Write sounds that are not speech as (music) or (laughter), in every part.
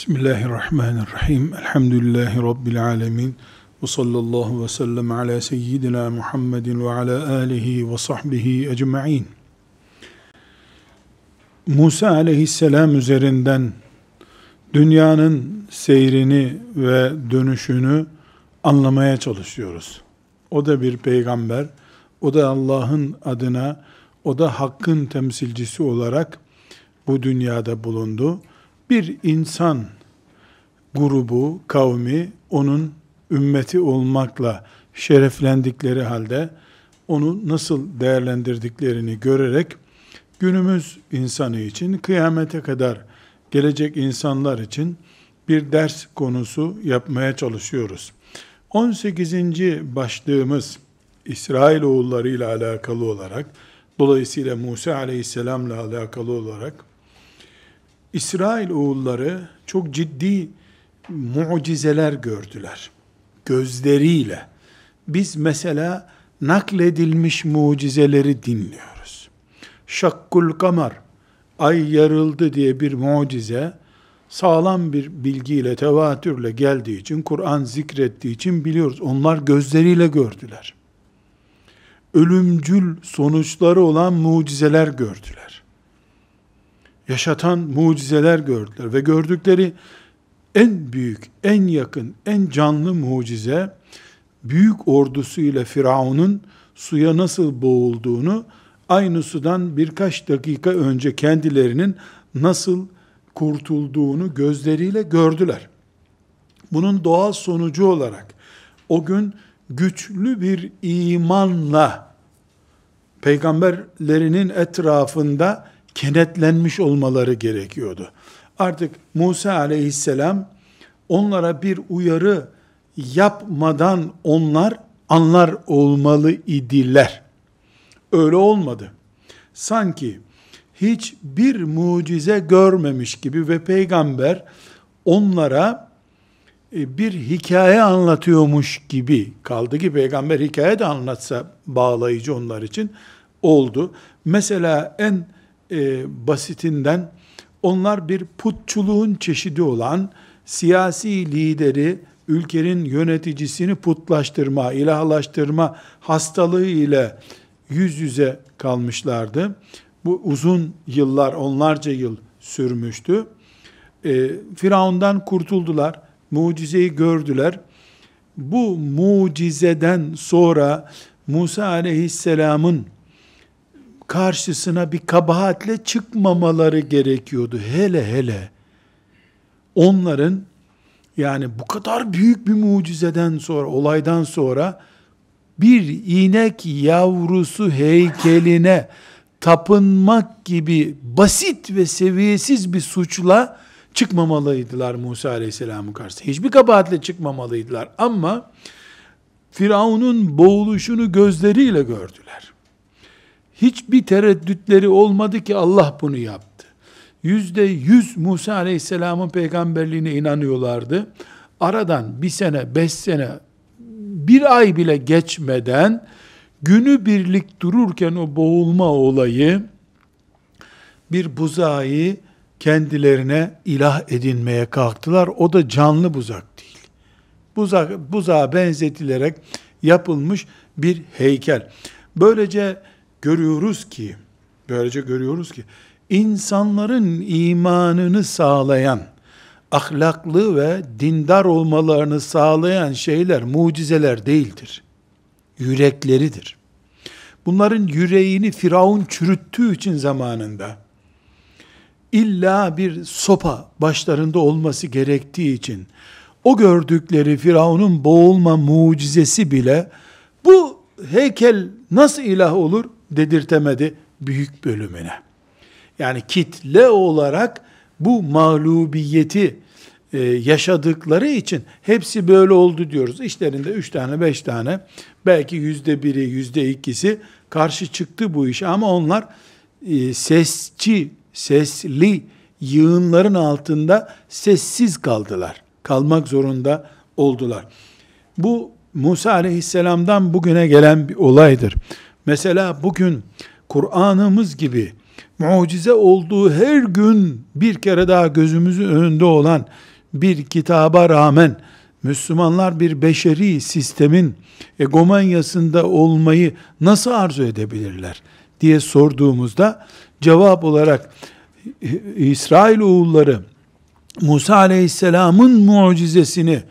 Bismillahirrahmanirrahim. Elhamdülillahi Rabbil alemin. Ve sallallahu ve sellem ala seyyidina Muhammedin ve ala alihi ve sahbihi ecma'in. Musa aleyhisselam üzerinden dünyanın seyrini ve dönüşünü anlamaya çalışıyoruz. O da bir peygamber, o da Allah'ın adına, o da hakkın temsilcisi olarak bu dünyada bulundu bir insan grubu, kavmi onun ümmeti olmakla şereflendikleri halde onu nasıl değerlendirdiklerini görerek günümüz insanı için kıyamete kadar gelecek insanlar için bir ders konusu yapmaya çalışıyoruz. 18. başlığımız İsrail oğulları ile alakalı olarak dolayısıyla Musa aleyhisselam ile alakalı olarak İsrail oğulları çok ciddi mucizeler gördüler. Gözleriyle. Biz mesela nakledilmiş mucizeleri dinliyoruz. Şakkul kamar, ay yarıldı diye bir mucize, sağlam bir bilgiyle, tevatürle geldiği için, Kur'an zikrettiği için biliyoruz. Onlar gözleriyle gördüler. Ölümcül sonuçları olan mucizeler gördüler yaşatan mucizeler gördüler ve gördükleri en büyük, en yakın, en canlı mucize büyük ordusuyla Firavun'un suya nasıl boğulduğunu aynı sudan birkaç dakika önce kendilerinin nasıl kurtulduğunu gözleriyle gördüler. Bunun doğal sonucu olarak o gün güçlü bir imanla peygamberlerinin etrafında kenetlenmiş olmaları gerekiyordu. Artık Musa aleyhisselam onlara bir uyarı yapmadan onlar anlar olmalı idiler. Öyle olmadı. Sanki hiçbir mucize görmemiş gibi ve peygamber onlara e, bir hikaye anlatıyormuş gibi kaldı ki peygamber hikaye de anlatsa bağlayıcı onlar için oldu. Mesela en e, basitinden onlar bir putçuluğun çeşidi olan siyasi lideri, ülkenin yöneticisini putlaştırma, ilahlaştırma hastalığı ile yüz yüze kalmışlardı. Bu uzun yıllar, onlarca yıl sürmüştü. E, Firavundan kurtuldular, mucizeyi gördüler. Bu mucizeden sonra Musa aleyhisselamın karşısına bir kabahatle çıkmamaları gerekiyordu. Hele hele onların yani bu kadar büyük bir mucizeden sonra, olaydan sonra bir inek yavrusu heykeline tapınmak gibi basit ve seviyesiz bir suçla çıkmamalıydılar Musa Aleyhisselam'ın karşısına. Hiçbir kabahatle çıkmamalıydılar ama Firavun'un boğuluşunu gözleriyle gördüler. Hiçbir tereddütleri olmadı ki Allah bunu yaptı. Yüzde yüz Musa Aleyhisselam'ın peygamberliğine inanıyorlardı. Aradan bir sene, beş sene, bir ay bile geçmeden günü birlik dururken o boğulma olayı bir buzağı kendilerine ilah edinmeye kalktılar. O da canlı buzak değil. Buzak, buzağa benzetilerek yapılmış bir heykel. Böylece görüyoruz ki, böylece görüyoruz ki, insanların imanını sağlayan, ahlaklı ve dindar olmalarını sağlayan şeyler mucizeler değildir. Yürekleridir. Bunların yüreğini Firavun çürüttüğü için zamanında illa bir sopa başlarında olması gerektiği için o gördükleri Firavun'un boğulma mucizesi bile bu heykel nasıl ilah olur? dedirtemedi büyük bölümüne. Yani kitle olarak bu mağlubiyeti e, yaşadıkları için hepsi böyle oldu diyoruz. İşlerinde üç tane beş tane belki yüzde biri yüzde ikisi karşı çıktı bu işe ama onlar e, sesçi, sesli yığınların altında sessiz kaldılar. Kalmak zorunda oldular. Bu Musa aleyhisselamdan bugüne gelen bir olaydır. Mesela bugün Kur'an'ımız gibi mucize olduğu her gün bir kere daha gözümüzün önünde olan bir kitaba rağmen Müslümanlar bir beşeri sistemin egomanyasında olmayı nasıl arzu edebilirler diye sorduğumuzda cevap olarak İsrail oğulları Musa aleyhisselamın mucizesini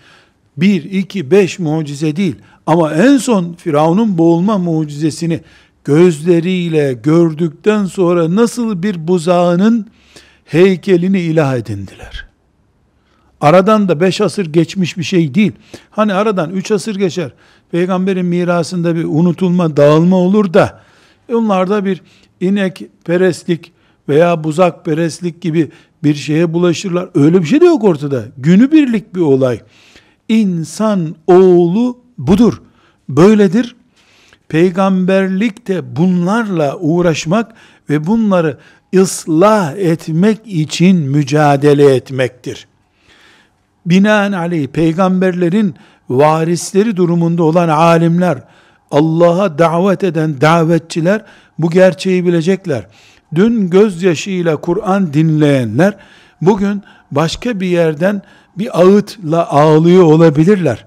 bir, iki, beş mucize değil ama en son Firavun'un boğulma mucizesini gözleriyle gördükten sonra nasıl bir buzağının heykelini ilah edindiler. Aradan da beş asır geçmiş bir şey değil. Hani aradan üç asır geçer. Peygamberin mirasında bir unutulma, dağılma olur da e, onlarda bir inek perestlik veya buzak perestlik gibi bir şeye bulaşırlar. Öyle bir şey de yok ortada. Günübirlik bir olay. İnsan oğlu budur, böyledir. Peygamberlik de bunlarla uğraşmak ve bunları ıslah etmek için mücadele etmektir. Binaenaleyh peygamberlerin varisleri durumunda olan alimler, Allah'a davet eden davetçiler bu gerçeği bilecekler. Dün gözyaşıyla Kur'an dinleyenler bugün başka bir yerden bir ağıtla ağlıyor olabilirler.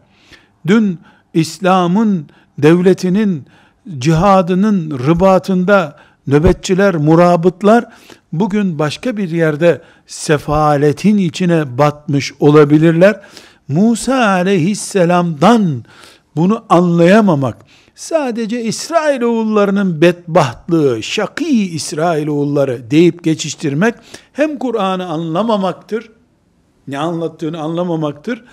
Dün İslam'ın devletinin cihadının ribatında nöbetçiler, murabıtlar bugün başka bir yerde sefaletin içine batmış olabilirler. Musa aleyhisselamdan bunu anlayamamak sadece İsrailoğullarının bedbahtlığı, şakî İsrailoğulları deyip geçiştirmek hem Kur'an'ı anlamamaktır, ne anlattığını anlamamaktır,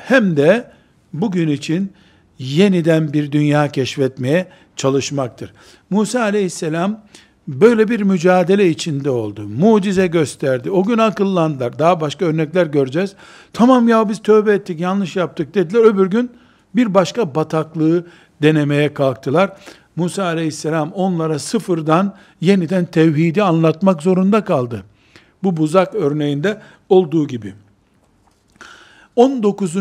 hem de bugün için yeniden bir dünya keşfetmeye çalışmaktır. Musa aleyhisselam böyle bir mücadele içinde oldu. Mucize gösterdi. O gün akıllandılar. Daha başka örnekler göreceğiz. Tamam ya biz tövbe ettik, yanlış yaptık dediler. Öbür gün bir başka bataklığı denemeye kalktılar. Musa aleyhisselam onlara sıfırdan yeniden tevhidi anlatmak zorunda kaldı. Bu buzak örneğinde olduğu gibi. 19.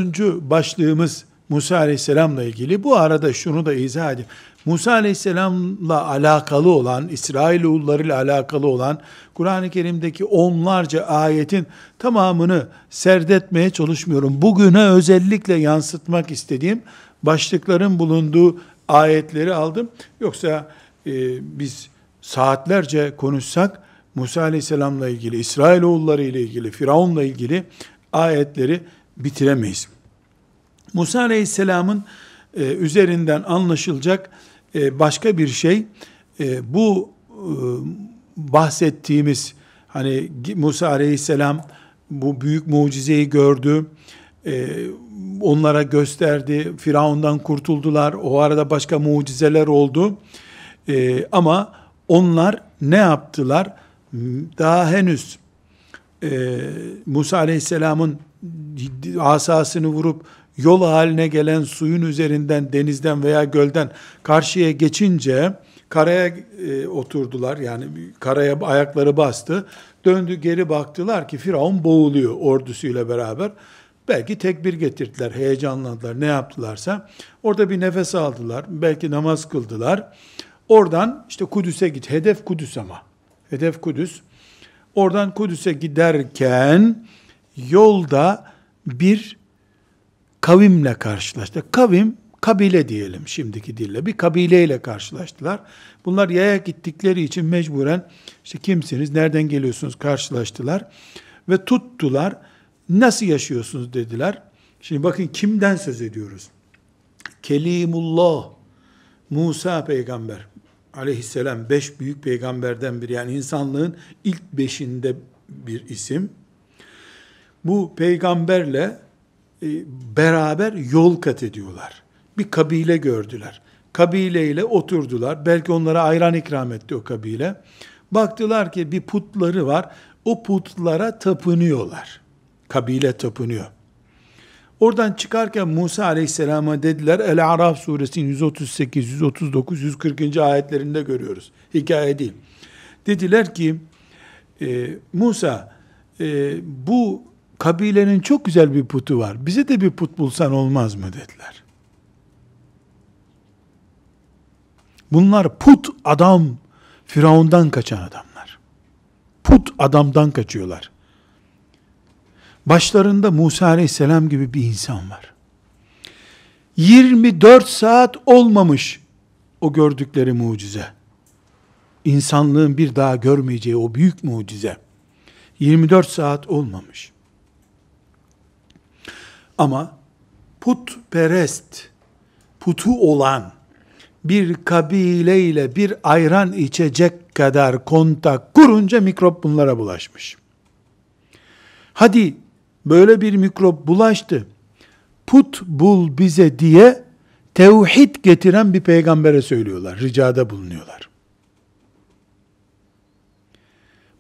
başlığımız Musa Aleyhisselam'la ilgili. Bu arada şunu da izah edeyim. Musa Aleyhisselam'la alakalı olan, İsrail İsrailoğulları ile alakalı olan Kur'an-ı Kerim'deki onlarca ayetin tamamını serdetmeye çalışmıyorum. Bugüne özellikle yansıtmak istediğim başlıkların bulunduğu ayetleri aldım. Yoksa e, biz saatlerce konuşsak Musa Aleyhisselam'la ilgili, İsrail İsrailoğulları ile ilgili, Firavun'la ilgili ayetleri bitiremeyiz. Musa Aleyhisselam'ın e, üzerinden anlaşılacak e, başka bir şey e, bu e, bahsettiğimiz hani Musa Aleyhisselam bu büyük mucizeyi gördü. E, onlara gösterdi. Firavundan kurtuldular. O arada başka mucizeler oldu. E, ama onlar ne yaptılar? Daha henüz e, Musa Aleyhisselam'ın ciddi asasını vurup yol haline gelen suyun üzerinden denizden veya gölden karşıya geçince karaya e, oturdular. Yani karaya ayakları bastı. Döndü geri baktılar ki Firavun boğuluyor ordusuyla beraber. Belki tekbir getirdiler, heyecanlandılar, ne yaptılarsa. Orada bir nefes aldılar, belki namaz kıldılar. Oradan işte Kudüs'e git. Hedef Kudüs ama. Hedef Kudüs. Oradan Kudüs'e giderken yolda bir kavimle karşılaştı. Kavim kabile diyelim şimdiki dille. Bir kabileyle karşılaştılar. Bunlar yaya gittikleri için mecburen işte kimsiniz, nereden geliyorsunuz karşılaştılar ve tuttular. Nasıl yaşıyorsunuz dediler. Şimdi bakın kimden söz ediyoruz? Kelimullah Musa peygamber aleyhisselam beş büyük peygamberden biri yani insanlığın ilk beşinde bir isim bu peygamberle e, beraber yol kat ediyorlar. Bir kabile gördüler. Kabileyle oturdular. Belki onlara ayran ikram etti o kabile. Baktılar ki bir putları var. O putlara tapınıyorlar. Kabile tapınıyor. Oradan çıkarken Musa aleyhisselama dediler El-Araf suresinin 138, 139, 140. ayetlerinde görüyoruz. Hikaye değil. Dediler ki e, Musa e, bu kabilenin çok güzel bir putu var. Bize de bir put bulsan olmaz mı dediler. Bunlar put adam, Firavundan kaçan adamlar. Put adamdan kaçıyorlar. Başlarında Musa aleyhisselam gibi bir insan var. 24 saat olmamış o gördükleri mucize. İnsanlığın bir daha görmeyeceği o büyük mucize. 24 saat olmamış. Ama putperest, putu olan bir kabileyle bir ayran içecek kadar kontak kurunca mikrop bunlara bulaşmış. Hadi böyle bir mikrop bulaştı. Put bul bize diye tevhid getiren bir peygambere söylüyorlar, ricada bulunuyorlar.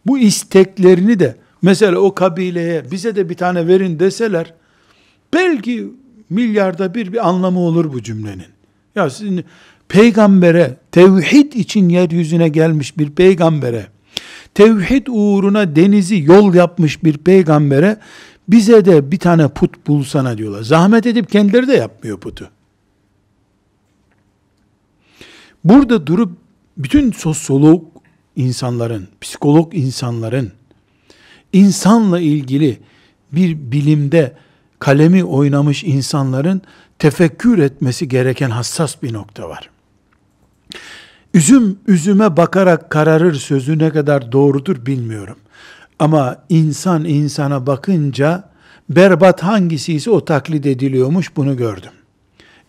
Bu isteklerini de mesela o kabileye bize de bir tane verin deseler Belki milyarda bir bir anlamı olur bu cümlenin. Ya sizin peygambere, tevhid için yeryüzüne gelmiş bir peygambere, tevhid uğruna denizi yol yapmış bir peygambere bize de bir tane put bulsana diyorlar. Zahmet edip kendileri de yapmıyor putu. Burada durup bütün sosyolog insanların, psikolog insanların insanla ilgili bir bilimde kalemi oynamış insanların tefekkür etmesi gereken hassas bir nokta var. Üzüm üzüme bakarak kararır sözü ne kadar doğrudur bilmiyorum. Ama insan insana bakınca berbat hangisi ise o taklit ediliyormuş bunu gördüm.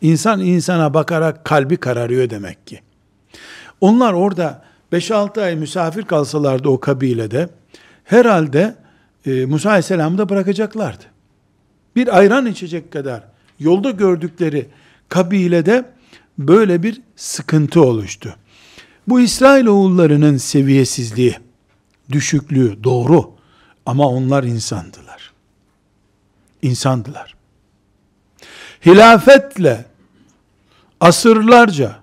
İnsan insana bakarak kalbi kararıyor demek ki. Onlar orada 5-6 ay misafir kalsalardı o kabilede herhalde e, Musa Aleyhisselam'ı da bırakacaklardı bir ayran içecek kadar yolda gördükleri kabilede böyle bir sıkıntı oluştu. Bu İsrail İsrailoğullarının seviyesizliği, düşüklüğü doğru ama onlar insandılar. İnsandılar. Hilafetle asırlarca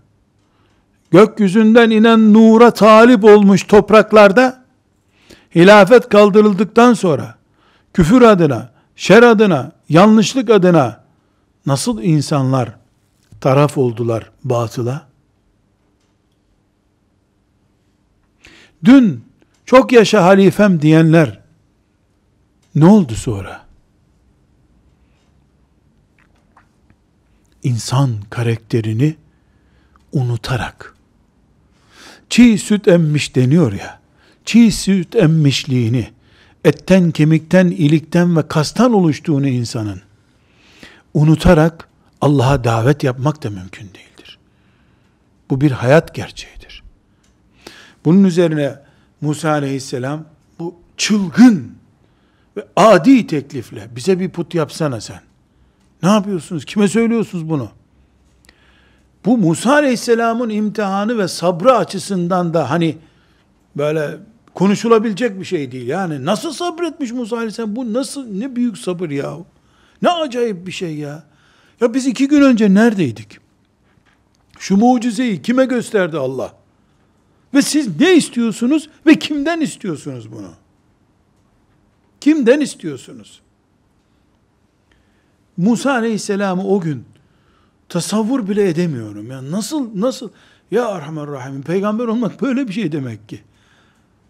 gökyüzünden inen nura talip olmuş topraklarda hilafet kaldırıldıktan sonra küfür adına şer adına, yanlışlık adına nasıl insanlar taraf oldular batıla? Dün çok yaşa halifem diyenler ne oldu sonra? İnsan karakterini unutarak çiğ süt emmiş deniyor ya çiğ süt emmişliğini etten, kemikten, ilikten ve kastan oluştuğunu insanın unutarak Allah'a davet yapmak da mümkün değildir. Bu bir hayat gerçeğidir. Bunun üzerine Musa aleyhisselam bu çılgın ve adi teklifle bize bir put yapsana sen. Ne yapıyorsunuz? Kime söylüyorsunuz bunu? Bu Musa aleyhisselamın imtihanı ve sabrı açısından da hani böyle konuşulabilecek bir şey değil. Yani nasıl sabretmiş Musa Aleyhisselam? Bu nasıl ne büyük sabır ya. Ne acayip bir şey ya. Ya biz iki gün önce neredeydik? Şu mucizeyi kime gösterdi Allah? Ve siz ne istiyorsunuz ve kimden istiyorsunuz bunu? Kimden istiyorsunuz? Musa Aleyhisselam'ı o gün tasavvur bile edemiyorum. Ya nasıl nasıl ya Erhamer Rahim peygamber olmak böyle bir şey demek ki.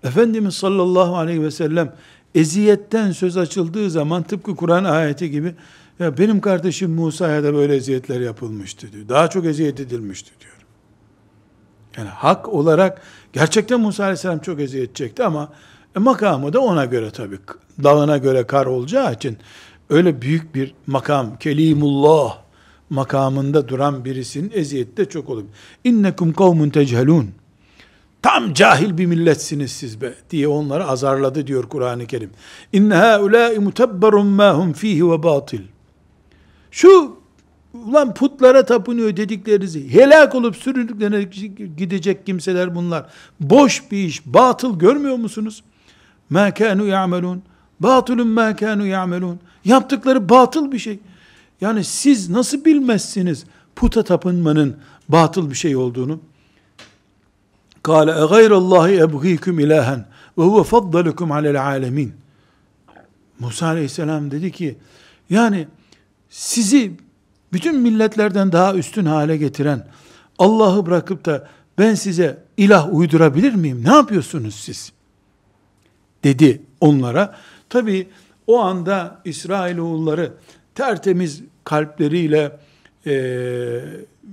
Efendimiz sallallahu aleyhi ve sellem eziyetten söz açıldığı zaman tıpkı Kur'an ayeti gibi ya benim kardeşim Musa'ya da böyle eziyetler yapılmıştı diyor. Daha çok eziyet edilmişti diyor. Yani hak olarak gerçekten Musa aleyhisselam çok eziyet çekti ama e, makamı da ona göre tabii. Dağına göre kar olacağı için öyle büyük bir makam, Kelimullah makamında duran birisinin eziyeti de çok olur. İnnekum kavmun Tejhelun. Tam cahil bir milletsiniz siz be diye onları azarladı diyor Kur'an-ı Kerim. İnne haulâi mutabberun mâ hum fîhi ve batil. Şu ulan putlara tapınıyor dediklerinizi helak olup süründüklerine gidecek kimseler bunlar. Boş bir iş, batıl görmüyor musunuz? Mâ kânû ya'melûn. Batılun mâ kânû ya'melûn. Yaptıkları batıl bir şey. Yani siz nasıl bilmezsiniz puta tapınmanın batıl bir şey olduğunu? Kale e gayrallahi ebgiküm ilahen ve huve faddalukum alel alemin. Musa aleyhisselam dedi ki yani sizi bütün milletlerden daha üstün hale getiren Allah'ı bırakıp da ben size ilah uydurabilir miyim? Ne yapıyorsunuz siz? Dedi onlara. Tabi o anda İsrailoğulları tertemiz kalpleriyle e,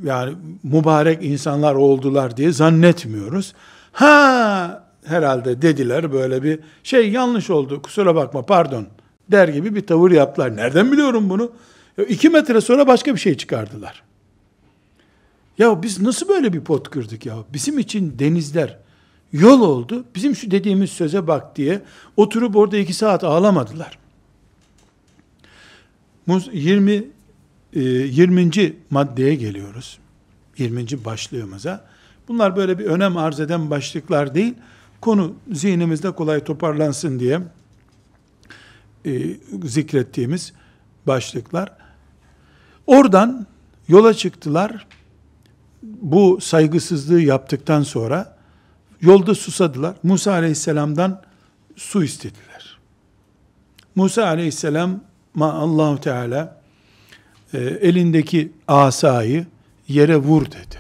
yani mübarek insanlar oldular diye zannetmiyoruz. Ha herhalde dediler böyle bir şey yanlış oldu kusura bakma pardon der gibi bir tavır yaptılar. Nereden biliyorum bunu? Ya iki metre sonra başka bir şey çıkardılar. Ya biz nasıl böyle bir pot kırdık ya? Bizim için denizler yol oldu. Bizim şu dediğimiz söze bak diye oturup orada iki saat ağlamadılar. 20 20. Ee, maddeye geliyoruz. 20. başlığımıza. Bunlar böyle bir önem arz eden başlıklar değil. Konu zihnimizde kolay toparlansın diye e, zikrettiğimiz başlıklar. Oradan yola çıktılar. Bu saygısızlığı yaptıktan sonra yolda susadılar. Musa aleyhisselamdan su istediler. Musa Aleyhisselam, Allahu Teala ee, elindeki asayı yere vur dedi.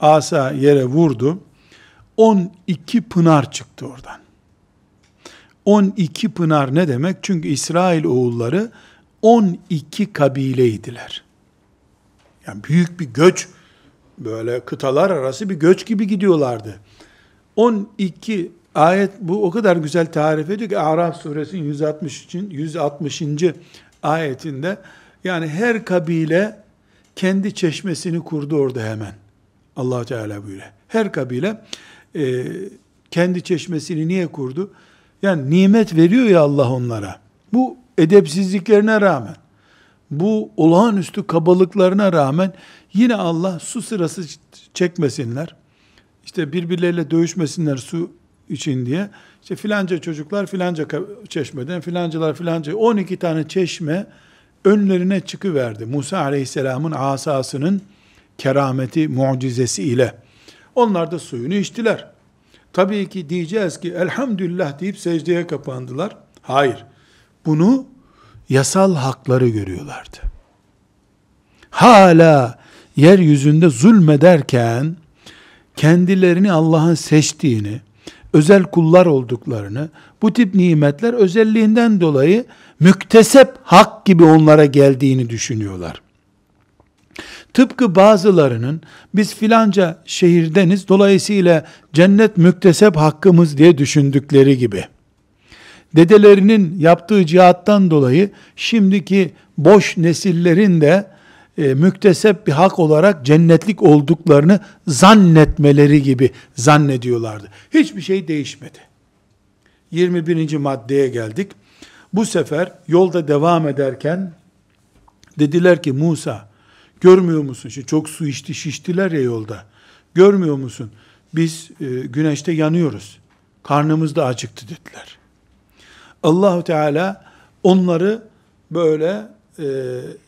Asa yere vurdu. 12 pınar çıktı oradan. 12 pınar ne demek? Çünkü İsrail oğulları 12 kabileydiler. Yani büyük bir göç, böyle kıtalar arası bir göç gibi gidiyorlardı. 12 ayet bu o kadar güzel tarif ediyor ki Araf suresinin 160. 160. ayetinde yani her kabile kendi çeşmesini kurdu orada hemen. allah Teala buyuruyor. Her kabile e, kendi çeşmesini niye kurdu? Yani nimet veriyor ya Allah onlara. Bu edepsizliklerine rağmen, bu olağanüstü kabalıklarına rağmen yine Allah su sırası çekmesinler. İşte birbirleriyle dövüşmesinler su için diye. İşte filanca çocuklar filanca çeşmeden, filancalar filanca 12 tane çeşme önlerine çıkıverdi. Musa aleyhisselamın asasının kerameti, mucizesi ile. Onlar da suyunu içtiler. Tabii ki diyeceğiz ki elhamdülillah deyip secdeye kapandılar. Hayır. Bunu yasal hakları görüyorlardı. Hala yeryüzünde zulmederken kendilerini Allah'ın seçtiğini, özel kullar olduklarını, bu tip nimetler özelliğinden dolayı mükteseb hak gibi onlara geldiğini düşünüyorlar. Tıpkı bazılarının biz filanca şehirdeniz dolayısıyla cennet mükteseb hakkımız diye düşündükleri gibi. Dedelerinin yaptığı cihattan dolayı şimdiki boş nesillerin de e, müktesep bir hak olarak cennetlik olduklarını zannetmeleri gibi zannediyorlardı. Hiçbir şey değişmedi. 21. maddeye geldik. Bu sefer yolda devam ederken dediler ki Musa görmüyor musun? Şimdi çok su içti şiştiler ya yolda. Görmüyor musun? Biz e, güneşte yanıyoruz. Karnımız da acıktı dediler. Allahu Teala onları böyle e,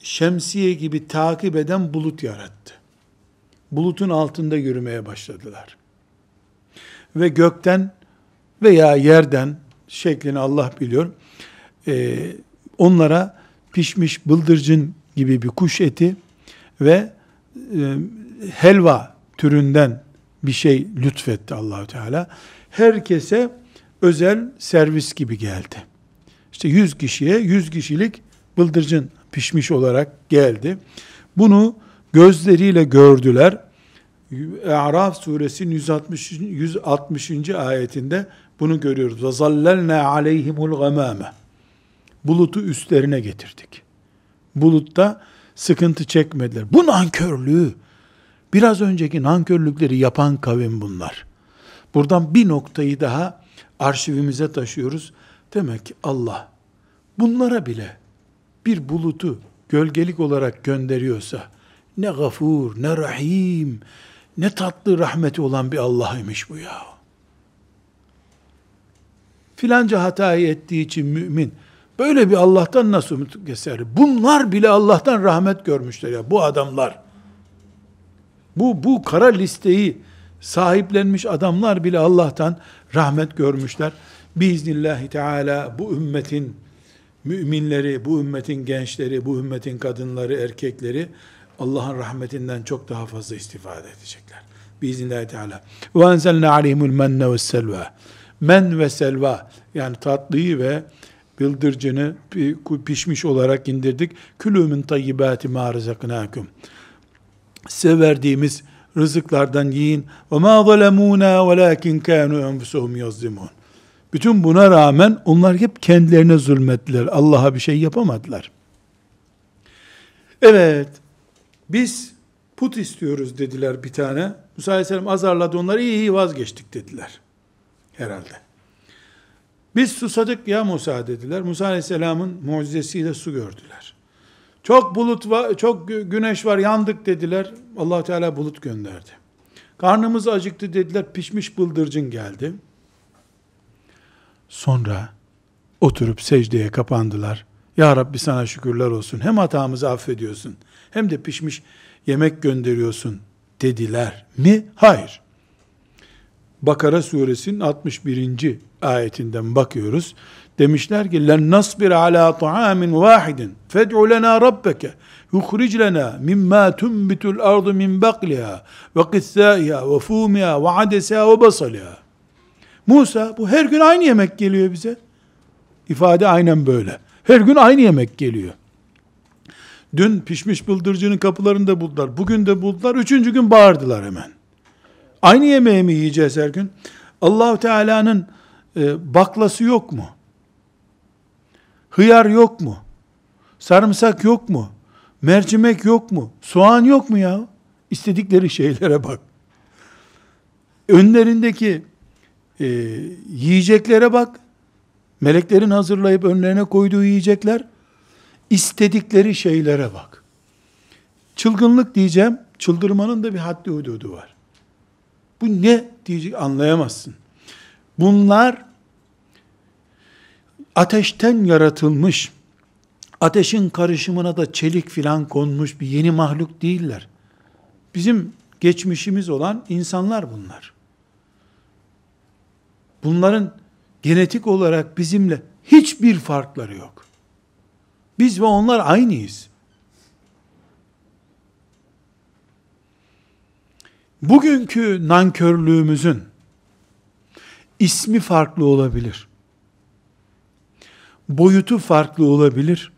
şemsiye gibi takip eden bulut yarattı. Bulutun altında yürümeye başladılar. Ve gökten veya yerden şeklini Allah biliyor. E, onlara pişmiş bıldırcın gibi bir kuş eti ve e, helva türünden bir şey lütfetti Allah Teala. Herkese özel servis gibi geldi. İşte 100 kişiye 100 kişilik bıldırcın pişmiş olarak geldi. Bunu gözleriyle gördüler. Araf suresinin 160. 160. ayetinde bunu görüyoruz. Ve zallelna aleyhimul gamame. Bulutu üstlerine getirdik. Bulutta sıkıntı çekmediler. Bu nankörlüğü, biraz önceki nankörlükleri yapan kavim bunlar. Buradan bir noktayı daha arşivimize taşıyoruz. Demek ki Allah bunlara bile bir bulutu gölgelik olarak gönderiyorsa ne gafur, ne rahim, ne tatlı rahmeti olan bir Allah'ıymış bu ya. Filanca hatayı ettiği için mümin böyle bir Allah'tan nasıl ümit keser? Bunlar bile Allah'tan rahmet görmüşler ya bu adamlar. Bu bu kara listeyi sahiplenmiş adamlar bile Allah'tan rahmet görmüşler. Biiznillahü teala bu ümmetin müminleri, bu ümmetin gençleri, bu ümmetin kadınları, erkekleri Allah'ın rahmetinden çok daha fazla istifade edecekler. Biiznillahü Teala. Ve enzelna aleyhimul menne ve selva. Men ve selva yani tatlıyı ve bıldırcını pişmiş olarak indirdik. Külümün tayyibati ma rızaknakum. Size verdiğimiz rızıklardan yiyin. Ve ma zalemuna velakin kanu enfusuhum yazlimun. Bütün buna rağmen onlar hep kendilerine zulmettiler. Allah'a bir şey yapamadılar. Evet, biz put istiyoruz dediler bir tane. Musa Aleyhisselam azarladı onları, iyi iyi vazgeçtik dediler. Herhalde. Biz susadık ya Musa dediler. Musa Aleyhisselam'ın mucizesiyle su gördüler. Çok bulut var, çok güneş var, yandık dediler. allah Teala bulut gönderdi. Karnımız acıktı dediler, pişmiş bıldırcın geldi. Sonra oturup secdeye kapandılar. Ya Rabbi sana şükürler olsun. Hem hatamızı affediyorsun hem de pişmiş yemek gönderiyorsun dediler mi? Hayır. Bakara suresinin 61. ayetinden bakıyoruz. Demişler ki len nasbir ala taamin vahidin fed'u lena rabbeke yukhric lena mimma tunbitul ardu min bakliha ve kissaiha ve fumiha Musa bu her gün aynı yemek geliyor bize. İfade aynen böyle. Her gün aynı yemek geliyor. Dün pişmiş bıldırcının kapılarında buldular. Bugün de buldular. Üçüncü gün bağırdılar hemen. Aynı yemeği mi yiyeceğiz her gün? Allah Teala'nın e, baklası yok mu? Hıyar yok mu? Sarımsak yok mu? Mercimek yok mu? Soğan yok mu ya? İstedikleri şeylere bak. Önlerindeki e, yiyeceklere bak. Meleklerin hazırlayıp önlerine koyduğu yiyecekler. istedikleri şeylere bak. Çılgınlık diyeceğim. Çıldırmanın da bir haddi hududu var. Bu ne diyecek anlayamazsın. Bunlar ateşten yaratılmış, ateşin karışımına da çelik filan konmuş bir yeni mahluk değiller. Bizim geçmişimiz olan insanlar bunlar. Bunların genetik olarak bizimle hiçbir farkları yok. Biz ve onlar aynıyız. Bugünkü nankörlüğümüzün ismi farklı olabilir. Boyutu farklı olabilir.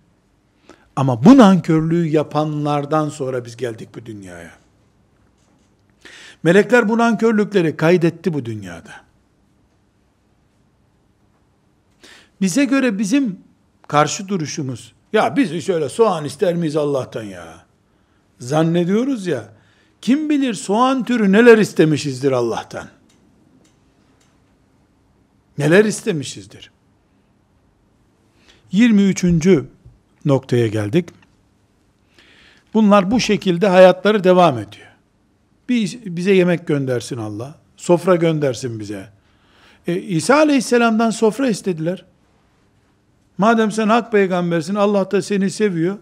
Ama bu nankörlüğü yapanlardan sonra biz geldik bu dünyaya. Melekler bu nankörlükleri kaydetti bu dünyada. Bize göre bizim karşı duruşumuz, ya biz şöyle soğan ister miyiz Allah'tan ya? Zannediyoruz ya, kim bilir soğan türü neler istemişizdir Allah'tan. Neler istemişizdir. 23. noktaya geldik. Bunlar bu şekilde hayatları devam ediyor. Bir, bize yemek göndersin Allah. Sofra göndersin bize. E, İsa aleyhisselamdan sofra istediler. Madem sen hak peygambersin, Allah da seni seviyor.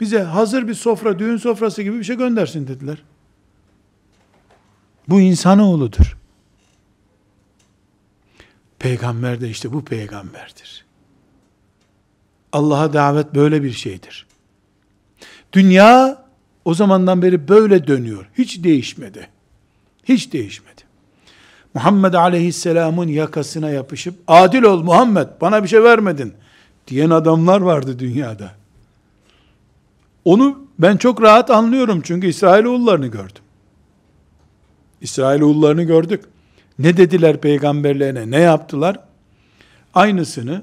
Bize hazır bir sofra, düğün sofrası gibi bir şey göndersin dediler. Bu insanoğludur. Peygamber de işte bu peygamberdir. Allah'a davet böyle bir şeydir. Dünya o zamandan beri böyle dönüyor. Hiç değişmedi. Hiç değişmedi. Muhammed Aleyhisselam'ın yakasına yapışıp adil ol Muhammed bana bir şey vermedin.'' diyen adamlar vardı dünyada. Onu ben çok rahat anlıyorum çünkü İsrailoğullarını gördüm. İsrailoğullarını gördük. Ne dediler peygamberlerine, ne yaptılar? Aynısını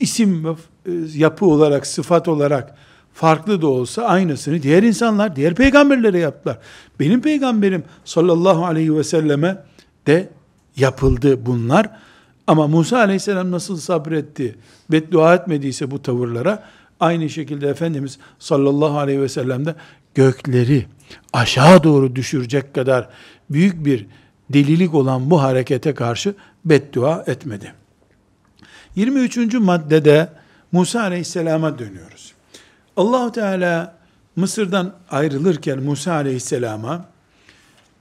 isim ve e, yapı olarak, sıfat olarak farklı da olsa aynısını diğer insanlar, diğer peygamberlere yaptılar. Benim peygamberim sallallahu aleyhi ve selleme de yapıldı bunlar. Ama Musa aleyhisselam nasıl sabretti, beddua etmediyse bu tavırlara, aynı şekilde Efendimiz sallallahu aleyhi ve sellem de gökleri aşağı doğru düşürecek kadar büyük bir delilik olan bu harekete karşı beddua etmedi. 23. maddede Musa aleyhisselama dönüyoruz. Allahu Teala Mısır'dan ayrılırken Musa aleyhisselama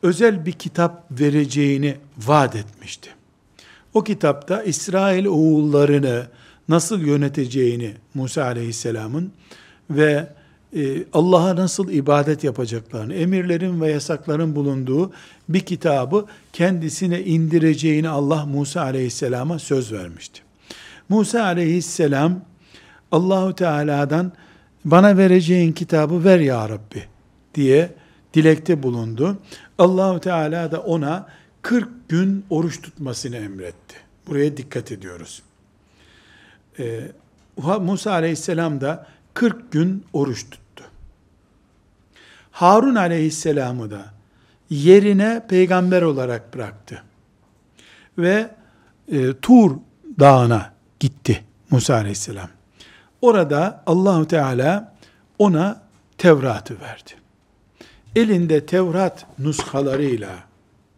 özel bir kitap vereceğini vaat etmişti. O kitapta İsrail oğullarını nasıl yöneteceğini Musa aleyhisselamın ve e, Allah'a nasıl ibadet yapacaklarını, emirlerin ve yasakların bulunduğu bir kitabı kendisine indireceğini Allah Musa aleyhisselama söz vermişti. Musa aleyhisselam Allahu Teala'dan bana vereceğin kitabı ver ya Rabbi diye dilekte bulundu. Allahu Teala da ona 40 gün oruç tutmasını emretti. Buraya dikkat ediyoruz. Ee, Musa aleyhisselam da 40 gün oruç tuttu. Harun aleyhisselamı da yerine peygamber olarak bıraktı. Ve e, Tur dağına gitti Musa aleyhisselam. Orada Allahu Teala ona Tevrat'ı verdi. Elinde Tevrat nuskalarıyla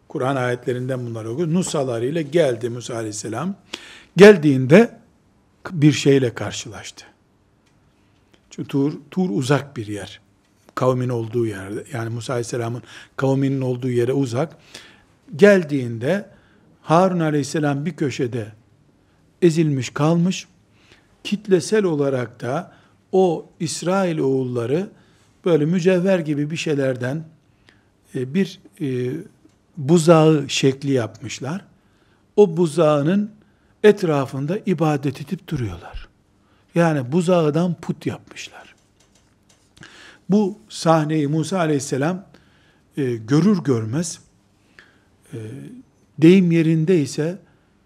Kur'an ayetlerinden bunları oku. Nusalarıyla geldi Musa aleyhisselam. Geldiğinde bir şeyle karşılaştı. Çünkü Tur, Tur uzak bir yer. Kavmin olduğu yerde. Yani Musa aleyhisselamın kavminin olduğu yere uzak. Geldiğinde Harun aleyhisselam bir köşede ezilmiş kalmış. Kitlesel olarak da o İsrail oğulları böyle mücevher gibi bir şeylerden e, bir e, buzağı şekli yapmışlar. O buzağının etrafında ibadet edip duruyorlar. Yani buzağıdan put yapmışlar. Bu sahneyi Musa aleyhisselam e, görür görmez e, deyim yerinde ise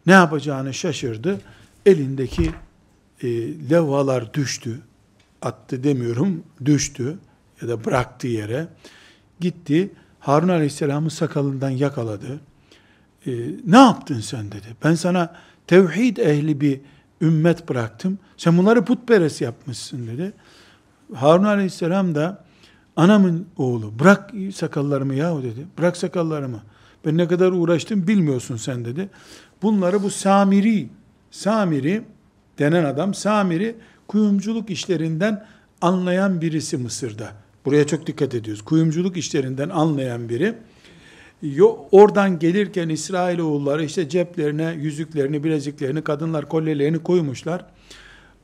ne yapacağını şaşırdı. Elindeki e, levhalar düştü. Attı demiyorum, düştü ya da bıraktı yere. Gitti Harun Aleyhisselam'ı sakalından yakaladı. E, ne yaptın sen dedi. Ben sana tevhid ehli bir ümmet bıraktım. Sen bunları putperest yapmışsın dedi. Harun Aleyhisselam da anamın oğlu bırak sakallarımı yahu dedi. Bırak sakallarımı. Ben ne kadar uğraştım bilmiyorsun sen dedi. Bunları bu Samiri, Samiri denen adam Samiri kuyumculuk işlerinden anlayan birisi Mısır'da. Buraya çok dikkat ediyoruz. Kuyumculuk işlerinden anlayan biri oradan gelirken İsrail İsrailoğulları işte ceplerine yüzüklerini, bileziklerini, kadınlar kolyelerini koymuşlar.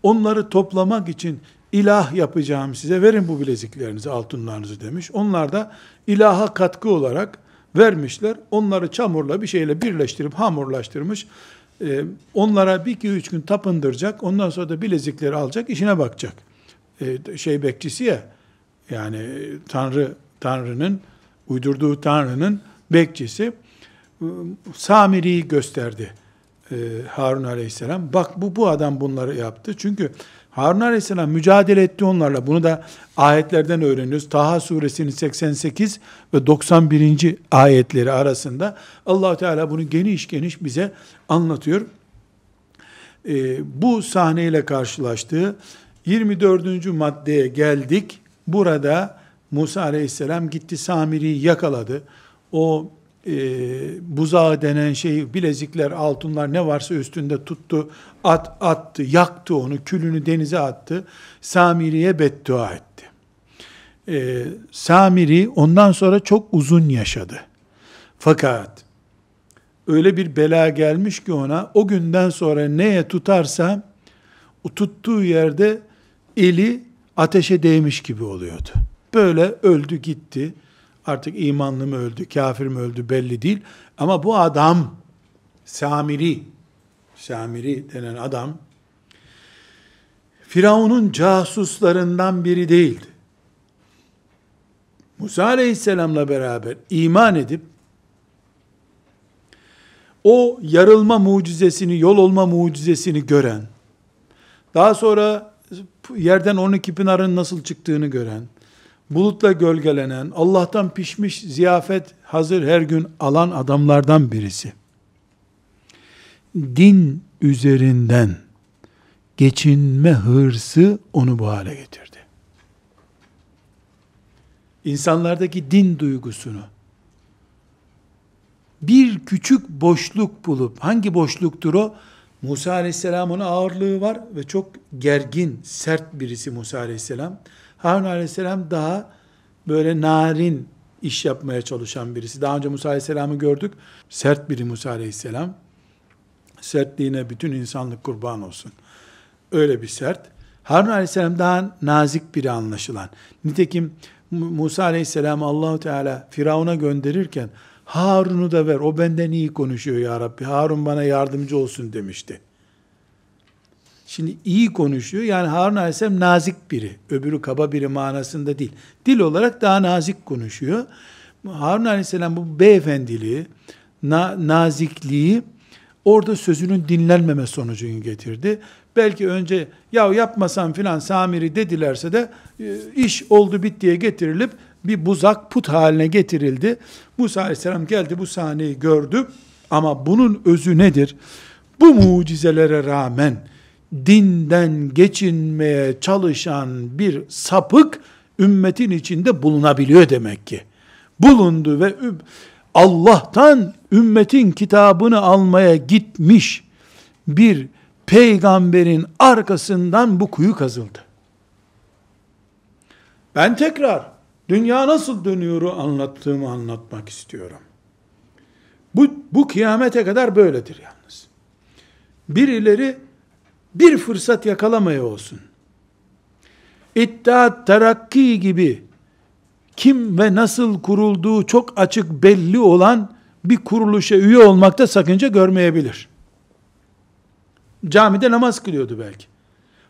Onları toplamak için ilah yapacağım size verin bu bileziklerinizi, altınlarınızı demiş. Onlar da ilaha katkı olarak vermişler. Onları çamurla bir şeyle birleştirip hamurlaştırmış. Ee, onlara bir iki üç gün tapındıracak. Ondan sonra da bilezikleri alacak, işine bakacak. Ee, şey bekçisi ya, yani Tanrı Tanrı'nın uydurduğu Tanrı'nın bekçisi ıı, Samiri'yi gösterdi ıı, Harun Aleyhisselam. Bak bu bu adam bunları yaptı. Çünkü Harun Aleyhisselam mücadele etti onlarla. Bunu da ayetlerden öğreniyoruz. Taha suresinin 88 ve 91. ayetleri arasında allah Teala bunu geniş geniş bize anlatıyor. E, bu sahneyle karşılaştığı 24. maddeye geldik. Burada Musa aleyhisselam gitti Samiri'yi yakaladı. O e, buzağı denen şeyi bilezikler, altınlar ne varsa üstünde tuttu, at attı, yaktı onu, külünü denize attı. Samiri'ye beddua etti. E, Samiri ondan sonra çok uzun yaşadı. Fakat öyle bir bela gelmiş ki ona o günden sonra neye tutarsa o tuttuğu yerde eli ateşe değmiş gibi oluyordu. Böyle öldü gitti. Artık imanlı mı öldü, kafir mi öldü belli değil. Ama bu adam, Samiri, Samiri denen adam, Firavun'un casuslarından biri değildi. Musa Aleyhisselam'la beraber iman edip, o yarılma mucizesini, yol olma mucizesini gören, daha sonra yerden 12 pınarın nasıl çıktığını gören, bulutla gölgelenen, Allah'tan pişmiş ziyafet hazır her gün alan adamlardan birisi. Din üzerinden geçinme hırsı onu bu hale getirdi. İnsanlardaki din duygusunu bir küçük boşluk bulup hangi boşluktur o? Musa Aleyhisselam'ın ağırlığı var ve çok gergin, sert birisi Musa Aleyhisselam. Harun Aleyhisselam daha böyle narin iş yapmaya çalışan birisi. Daha önce Musa Aleyhisselam'ı gördük. Sert biri Musa Aleyhisselam. Sertliğine bütün insanlık kurban olsun. Öyle bir sert. Harun Aleyhisselam daha nazik biri anlaşılan. Nitekim Musa Aleyhisselam Allahu Teala Firavun'a gönderirken Harun'u da ver. O benden iyi konuşuyor ya Rabbi. Harun bana yardımcı olsun demişti. Şimdi iyi konuşuyor. Yani Harun Aleyhisselam nazik biri. Öbürü kaba biri manasında değil. Dil olarak daha nazik konuşuyor. Harun Aleyhisselam bu beyefendiliği, na, nazikliği orada sözünün dinlenmeme sonucunu getirdi. Belki önce ya yapmasam filan Samiri dedilerse de e, iş oldu bittiye getirilip bir buzak put haline getirildi. Musa aleyhisselam geldi bu sahneyi gördü. Ama bunun özü nedir? Bu mucizelere rağmen dinden geçinmeye çalışan bir sapık ümmetin içinde bulunabiliyor demek ki. Bulundu ve Allah'tan ümmetin kitabını almaya gitmiş bir peygamberin arkasından bu kuyu kazıldı. Ben tekrar Dünya nasıl dönüyoru anlattığımı anlatmak istiyorum. Bu, bu kıyamete kadar böyledir yalnız. Birileri bir fırsat yakalamaya olsun. İttihat Terakki gibi kim ve nasıl kurulduğu çok açık belli olan bir kuruluşa üye olmakta sakınca görmeyebilir. Camide namaz kılıyordu belki.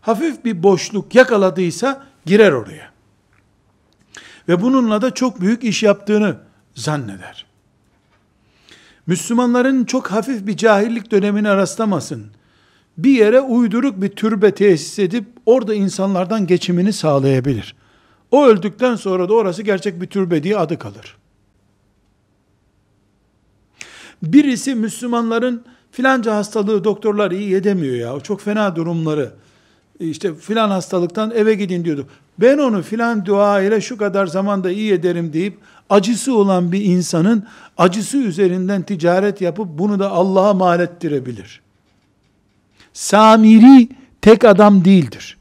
Hafif bir boşluk yakaladıysa girer oraya ve bununla da çok büyük iş yaptığını zanneder. Müslümanların çok hafif bir cahillik dönemine rastlamasın. Bir yere uyduruk bir türbe tesis edip orada insanlardan geçimini sağlayabilir. O öldükten sonra da orası gerçek bir türbe diye adı kalır. Birisi Müslümanların filanca hastalığı doktorlar iyi edemiyor ya. Çok fena durumları. İşte filan hastalıktan eve gidin diyordu ben onu filan dua ile şu kadar zamanda iyi ederim deyip acısı olan bir insanın acısı üzerinden ticaret yapıp bunu da Allah'a mal ettirebilir. Samiri tek adam değildir.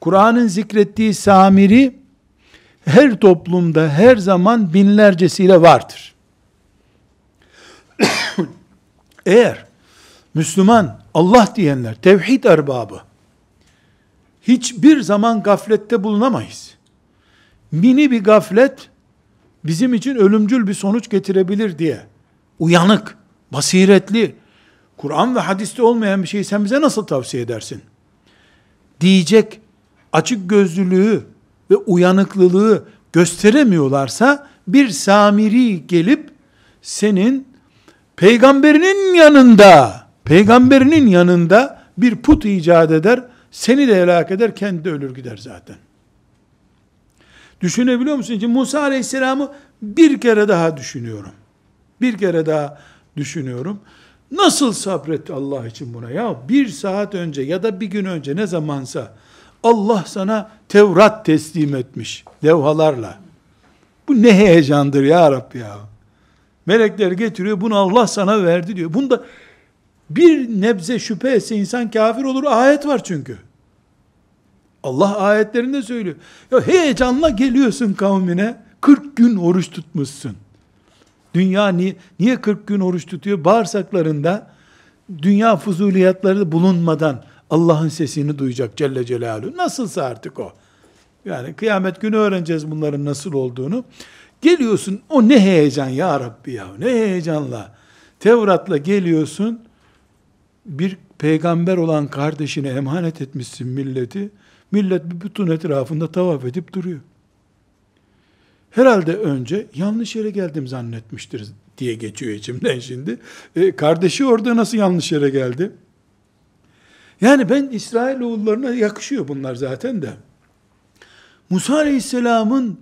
Kur'an'ın zikrettiği Samiri her toplumda her zaman binlercesiyle vardır. (coughs) Eğer Müslüman Allah diyenler, tevhid erbabı, hiçbir zaman gaflette bulunamayız. Mini bir gaflet bizim için ölümcül bir sonuç getirebilir diye uyanık, basiretli, Kur'an ve hadiste olmayan bir şeyi sen bize nasıl tavsiye edersin? Diyecek açık gözlülüğü ve uyanıklılığı gösteremiyorlarsa bir samiri gelip senin peygamberinin yanında peygamberinin yanında bir put icat eder seni de helak eder, kendi de ölür gider zaten. Düşünebiliyor musun? Şimdi Musa Aleyhisselam'ı bir kere daha düşünüyorum. Bir kere daha düşünüyorum. Nasıl sabretti Allah için buna? Ya bir saat önce ya da bir gün önce ne zamansa Allah sana Tevrat teslim etmiş levhalarla. Bu ne heyecandır ya Rabbi ya. Melekler getiriyor bunu Allah sana verdi diyor. Bunda bir nebze şüphe etse insan kafir olur. Ayet var çünkü. Allah ayetlerinde söylüyor. Ya heyecanla geliyorsun kavmine. 40 gün oruç tutmuşsun. Dünya niye, niye 40 gün oruç tutuyor? Bağırsaklarında dünya fuzuliyatları bulunmadan Allah'ın sesini duyacak Celle Celaluhu. Nasılsa artık o. Yani kıyamet günü öğreneceğiz bunların nasıl olduğunu. Geliyorsun o ne heyecan ya Rabbi ya ne heyecanla. Tevrat'la geliyorsun bir peygamber olan kardeşine emanet etmişsin milleti. Millet bir bütün etrafında tavaf edip duruyor. Herhalde önce yanlış yere geldim zannetmiştir diye geçiyor içimden şimdi. E, kardeşi orada nasıl yanlış yere geldi? Yani ben İsrail oğullarına yakışıyor bunlar zaten de. Musa Aleyhisselam'ın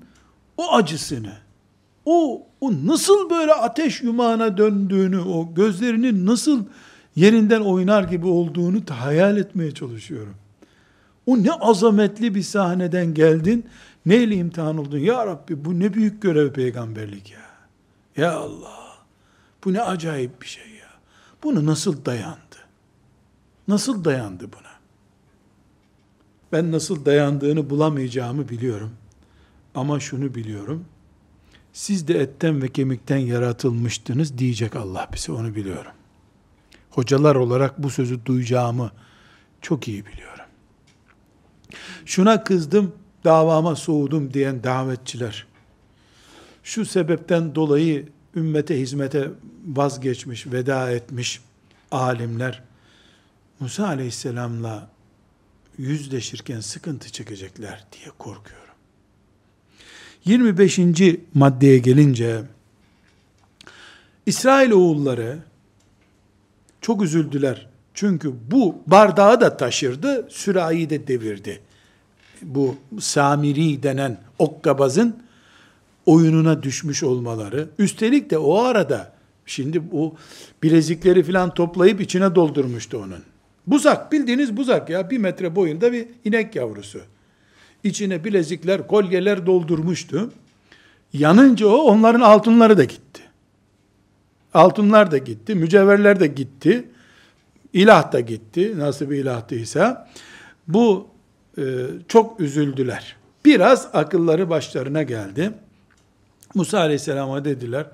o acısını, o, o nasıl böyle ateş yumağına döndüğünü, o gözlerinin nasıl yerinden oynar gibi olduğunu hayal etmeye çalışıyorum. O ne azametli bir sahneden geldin. Neyle imtihan oldun? Ya Rabbi bu ne büyük görev peygamberlik ya. Ya Allah. Bu ne acayip bir şey ya. Bunu nasıl dayandı? Nasıl dayandı buna? Ben nasıl dayandığını bulamayacağımı biliyorum. Ama şunu biliyorum. Siz de etten ve kemikten yaratılmıştınız diyecek Allah bize onu biliyorum. Hocalar olarak bu sözü duyacağımı çok iyi biliyorum şuna kızdım, davama soğudum diyen davetçiler, şu sebepten dolayı ümmete hizmete vazgeçmiş, veda etmiş alimler, Musa aleyhisselamla yüzleşirken sıkıntı çekecekler diye korkuyorum. 25. maddeye gelince, İsrail oğulları çok üzüldüler. Çünkü bu bardağı da taşırdı, sürahi de devirdi bu Samiri denen okkabazın oyununa düşmüş olmaları. Üstelik de o arada şimdi bu bilezikleri filan toplayıp içine doldurmuştu onun. Buzak bildiğiniz buzak ya bir metre boyunda bir inek yavrusu. İçine bilezikler, kolyeler doldurmuştu. Yanınca o onların altınları da gitti. Altınlar da gitti, mücevherler de gitti. İlah da gitti. Nasıl bir ilahtıysa. Bu ee, çok üzüldüler. Biraz akılları başlarına geldi. Musa Aleyhisselam'a dediler,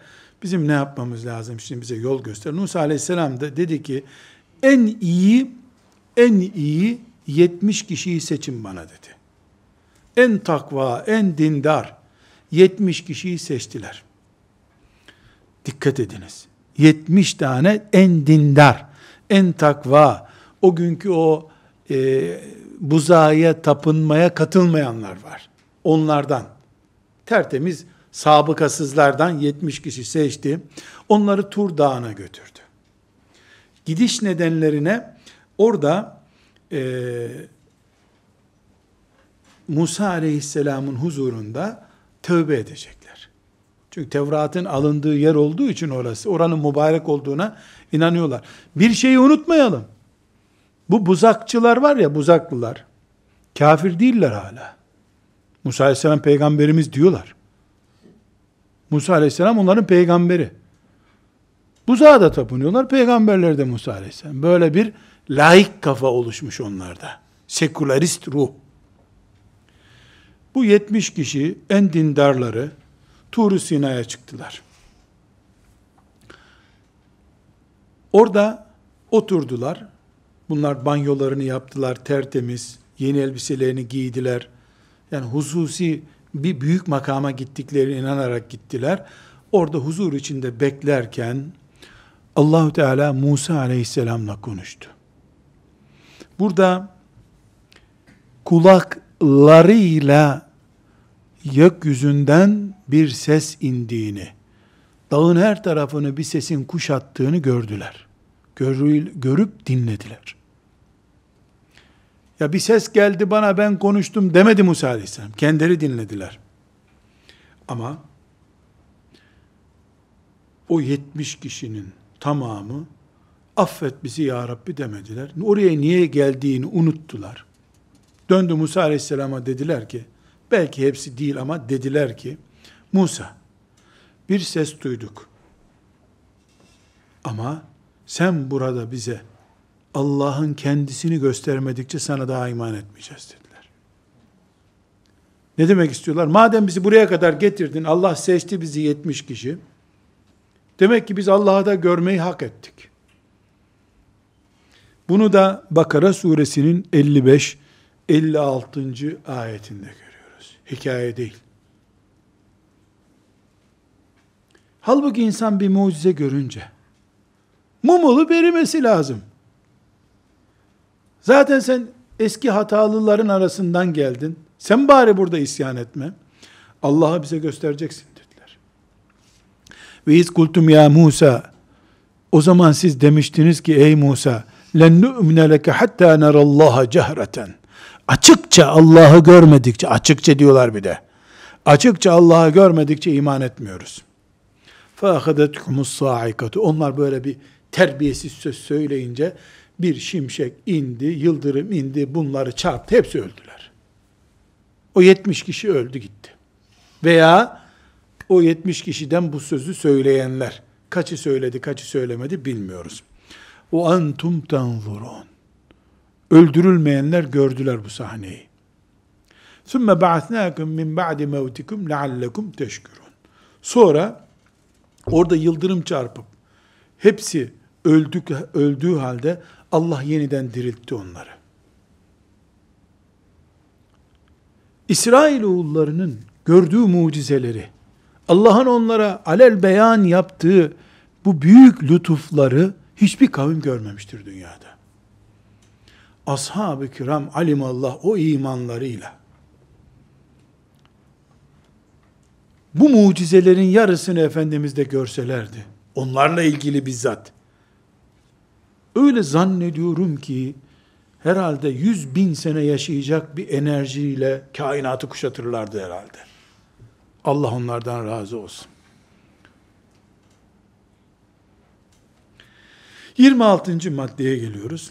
bizim ne yapmamız lazım şimdi bize yol göster. Musa Aleyhisselam da dedi ki, en iyi, en iyi 70 kişiyi seçin bana dedi. En takva, en dindar 70 kişiyi seçtiler. Dikkat ediniz. 70 tane en dindar, en takva, o günkü o e, buzağa tapınmaya katılmayanlar var. Onlardan. Tertemiz sabıkasızlardan 70 kişi seçti. Onları Tur Dağı'na götürdü. Gidiş nedenlerine orada e, Musa Aleyhisselam'ın huzurunda tövbe edecekler. Çünkü Tevrat'ın alındığı yer olduğu için orası, oranın mübarek olduğuna inanıyorlar. Bir şeyi unutmayalım. Bu buzakçılar var ya buzaklılar. Kafir değiller hala. Musa Aleyhisselam peygamberimiz diyorlar. Musa Aleyhisselam onların peygamberi. Buzağa da tapınıyorlar, peygamberler de Musa Aleyhisselam. Böyle bir laik kafa oluşmuş onlarda. Sekülerist ruh. Bu 70 kişi en dindarları Tur-u Sina'ya çıktılar. Orada oturdular. Bunlar banyolarını yaptılar tertemiz, yeni elbiselerini giydiler. Yani hususi bir büyük makama gittiklerine inanarak gittiler. Orada huzur içinde beklerken Allahu Teala Musa aleyhisselamla konuştu. Burada kulaklarıyla gökyüzünden bir ses indiğini, dağın her tarafını bir sesin kuşattığını gördüler.'' görüp dinlediler. Ya bir ses geldi bana ben konuştum demedi Musa Aleyhisselam. Kendileri dinlediler. Ama o 70 kişinin tamamı affet bizi ya Rabbi demediler. Oraya niye geldiğini unuttular. Döndü Musa Aleyhisselam'a dediler ki, belki hepsi değil ama dediler ki, Musa, bir ses duyduk. Ama sen burada bize Allah'ın kendisini göstermedikçe sana daha iman etmeyeceğiz dediler. Ne demek istiyorlar? Madem bizi buraya kadar getirdin, Allah seçti bizi 70 kişi. Demek ki biz Allah'ı da görmeyi hak ettik. Bunu da Bakara suresinin 55 56. ayetinde görüyoruz. Hikaye değil. Halbuki insan bir mucize görünce mum olup erimesi lazım. Zaten sen eski hatalıların arasından geldin. Sen bari burada isyan etme. Allah'a bize göstereceksin dediler. Ve iz kultum ya Musa o zaman siz demiştiniz ki ey Musa len nu'mine leke hatta nerallaha cehreten açıkça Allah'ı görmedikçe açıkça diyorlar bir de açıkça Allah'ı görmedikçe iman etmiyoruz. فَاَخَدَتْكُمُ الصَّاعِكَةُ Onlar böyle bir terbiyesiz söz söyleyince bir şimşek indi, yıldırım indi, bunları çarptı, hepsi öldüler. O 70 kişi öldü gitti. Veya o 70 kişiden bu sözü söyleyenler, kaçı söyledi, kaçı söylemedi bilmiyoruz. O antum tanzurun. Öldürülmeyenler gördüler bu sahneyi. Sümme ba'atnâküm min ba'di mevtikum leallekum teşkürun. Sonra orada yıldırım çarpıp hepsi öldük, öldüğü halde Allah yeniden diriltti onları. İsrail oğullarının gördüğü mucizeleri, Allah'ın onlara alel beyan yaptığı bu büyük lütufları hiçbir kavim görmemiştir dünyada. Ashab-ı kiram alimallah o imanlarıyla bu mucizelerin yarısını Efendimiz de görselerdi. Onlarla ilgili bizzat Öyle zannediyorum ki herhalde yüz bin sene yaşayacak bir enerjiyle kainatı kuşatırlardı herhalde. Allah onlardan razı olsun. 26. maddeye geliyoruz.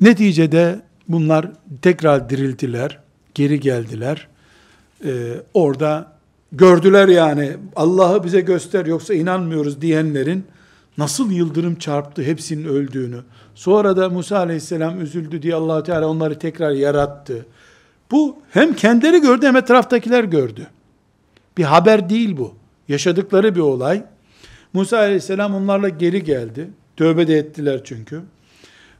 Neticede bunlar tekrar dirildiler, geri geldiler. Ee, orada gördüler yani Allah'ı bize göster yoksa inanmıyoruz diyenlerin nasıl yıldırım çarptı hepsinin öldüğünü. Sonra da Musa aleyhisselam üzüldü diye allah Teala onları tekrar yarattı. Bu hem kendileri gördü hem etraftakiler gördü. Bir haber değil bu. Yaşadıkları bir olay. Musa aleyhisselam onlarla geri geldi. Tövbe de ettiler çünkü.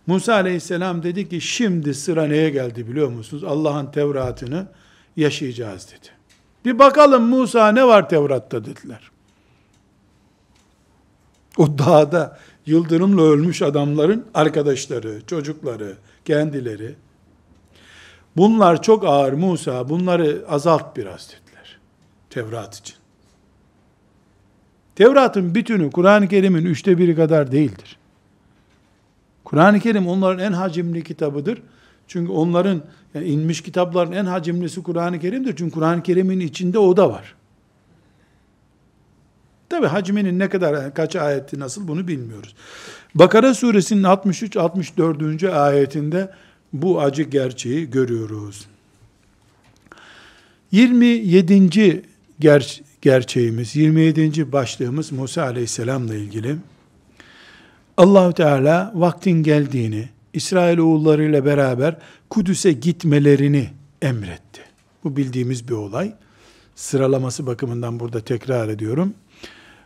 Musa aleyhisselam dedi ki şimdi sıra neye geldi biliyor musunuz? Allah'ın Tevrat'ını yaşayacağız dedi. Bir bakalım Musa ne var Tevrat'ta dediler. O dağda yıldırımla ölmüş adamların arkadaşları, çocukları, kendileri. Bunlar çok ağır Musa, bunları azalt biraz dediler. Tevrat için. Tevrat'ın bütünü Kur'an-ı Kerim'in üçte biri kadar değildir. Kur'an-ı Kerim onların en hacimli kitabıdır. Çünkü onların yani inmiş kitapların en hacimlisi Kur'an-ı Kerim'dir. Çünkü Kur'an-ı Kerim'in içinde o da var. Tabi hacminin ne kadar, kaç ayeti nasıl bunu bilmiyoruz. Bakara suresinin 63-64. ayetinde bu acı gerçeği görüyoruz. 27. Ger gerçeğimiz, 27. başlığımız Musa aleyhisselamla ilgili. Allahü Teala vaktin geldiğini, İsrail oğullarıyla beraber Kudüs'e gitmelerini emretti. Bu bildiğimiz bir olay. Sıralaması bakımından burada tekrar ediyorum.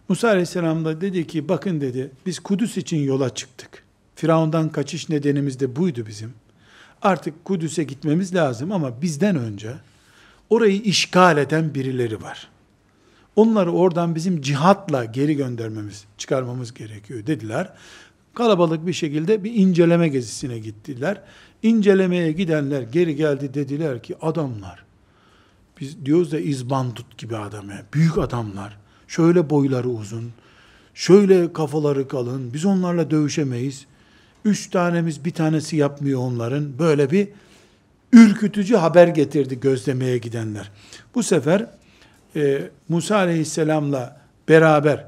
Musa Aleyhisselam da dedi ki bakın dedi biz Kudüs için yola çıktık. Firavundan kaçış nedenimiz de buydu bizim. Artık Kudüs'e gitmemiz lazım ama bizden önce orayı işgal eden birileri var. Onları oradan bizim cihatla geri göndermemiz, çıkarmamız gerekiyor dediler. Kalabalık bir şekilde bir inceleme gezisine gittiler. İncelemeye gidenler geri geldi dediler ki adamlar biz diyoruz da izbandut gibi adamı, büyük adamlar şöyle boyları uzun, şöyle kafaları kalın, biz onlarla dövüşemeyiz. Üç tanemiz bir tanesi yapmıyor onların. Böyle bir ürkütücü haber getirdi gözlemeye gidenler. Bu sefer e, Musa aleyhisselamla beraber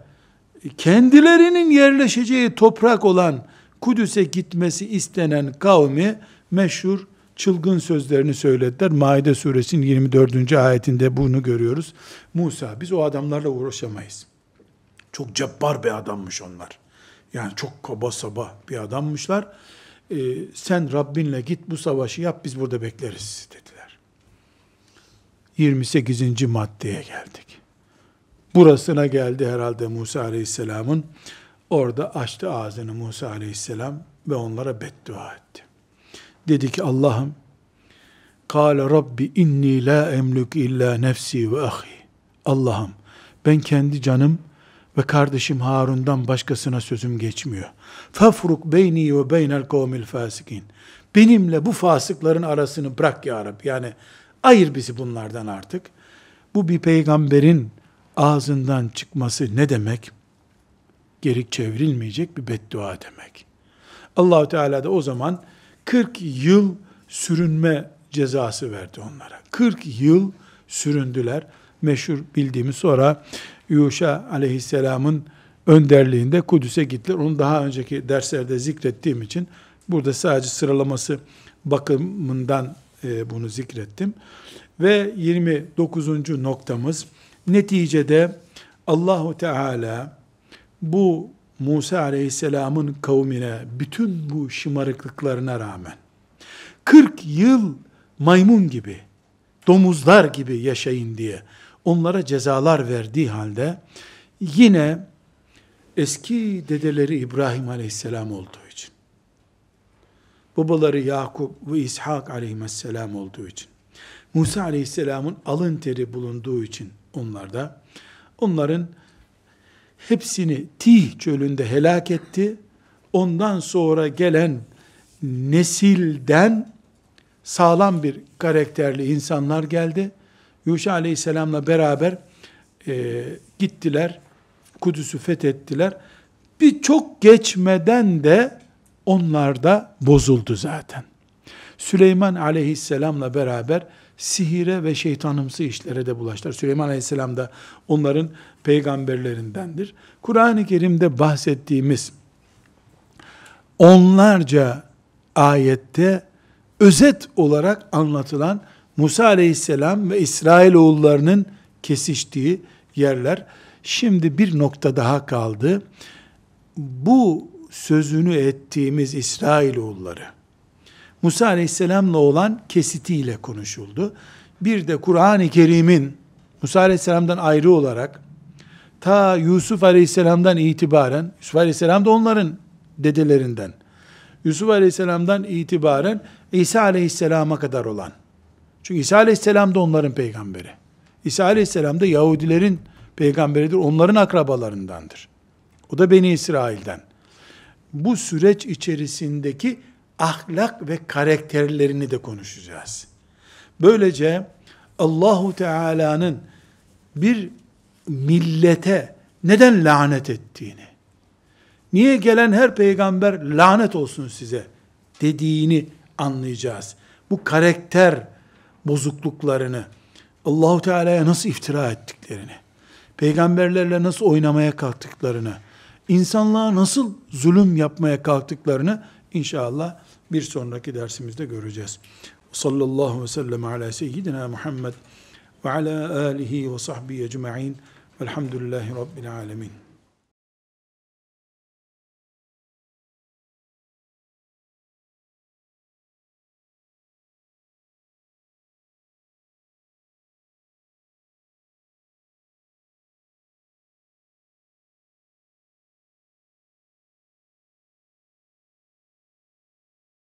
kendilerinin yerleşeceği toprak olan Kudüs'e gitmesi istenen kavmi meşhur çılgın sözlerini söylediler. Maide suresinin 24. ayetinde bunu görüyoruz. Musa biz o adamlarla uğraşamayız. Çok cebbar bir adammış onlar. Yani çok kaba saba bir adammışlar. Ee, sen Rabbinle git bu savaşı yap biz burada bekleriz dediler. 28. maddeye geldik. Burasına geldi herhalde Musa Aleyhisselam'ın. Orada açtı ağzını Musa Aleyhisselam ve onlara beddua etti. Dedi ki Allah'ım Kale Rabbi inni la emlük illa nefsi ve ahi. Allah'ım ben kendi canım ve kardeşim Harun'dan başkasına sözüm geçmiyor. Fafruk beyni ve beynel kavmil fasikin. Benimle bu fasıkların arasını bırak ya Rabbi. Yani ayır bizi bunlardan artık. Bu bir peygamberin ağzından çıkması ne demek? Geri çevrilmeyecek bir beddua demek. allah Teala da o zaman 40 yıl sürünme cezası verdi onlara. 40 yıl süründüler. Meşhur bildiğimiz sonra Yuşa aleyhisselamın önderliğinde Kudüs'e gittiler. Onu daha önceki derslerde zikrettiğim için burada sadece sıralaması bakımından e, bunu zikrettim. Ve 29. noktamız neticede Allahu Teala bu Musa aleyhisselamın kavmine bütün bu şımarıklıklarına rağmen 40 yıl maymun gibi, domuzlar gibi yaşayın diye onlara cezalar verdiği halde yine eski dedeleri İbrahim aleyhisselam olduğu için, babaları Yakup ve İshak aleyhisselam olduğu için, Musa aleyhisselamın alın teri bulunduğu için onlarda, onların hepsini Tih çölünde helak etti. Ondan sonra gelen nesilden sağlam bir karakterli insanlar geldi. Yuşa aleyhisselamla beraber e, gittiler. Kudüs'ü fethettiler. Bir çok geçmeden de onlar da bozuldu zaten. Süleyman aleyhisselamla beraber sihire ve şeytanımsı işlere de bulaştılar. Süleyman Aleyhisselam da onların peygamberlerindendir. Kur'an-ı Kerim'de bahsettiğimiz onlarca ayette özet olarak anlatılan Musa Aleyhisselam ve İsrail oğullarının kesiştiği yerler. Şimdi bir nokta daha kaldı. Bu sözünü ettiğimiz İsrail oğulları. Musa Aleyhisselam'la olan kesitiyle konuşuldu. Bir de Kur'an-ı Kerim'in Musa Aleyhisselam'dan ayrı olarak ta Yusuf Aleyhisselam'dan itibaren, Yusuf Aleyhisselam da onların dedelerinden, Yusuf Aleyhisselam'dan itibaren İsa Aleyhisselam'a kadar olan. Çünkü İsa Aleyhisselam da onların peygamberi. İsa Aleyhisselam da Yahudilerin peygamberidir, onların akrabalarındandır. O da Beni İsrail'den. Bu süreç içerisindeki ahlak ve karakterlerini de konuşacağız. Böylece Allahu Teala'nın bir millete neden lanet ettiğini, niye gelen her peygamber lanet olsun size dediğini anlayacağız. Bu karakter bozukluklarını, Allahu Teala'ya nasıl iftira ettiklerini, peygamberlerle nasıl oynamaya kalktıklarını, insanlığa nasıl zulüm yapmaya kalktıklarını inşallah bir sonraki dersimizde göreceğiz. Sallallahu ve sellem ala seyyidina Muhammed ve ala alihi ve sahbihi ecma'in velhamdülillahi rabbil alemin.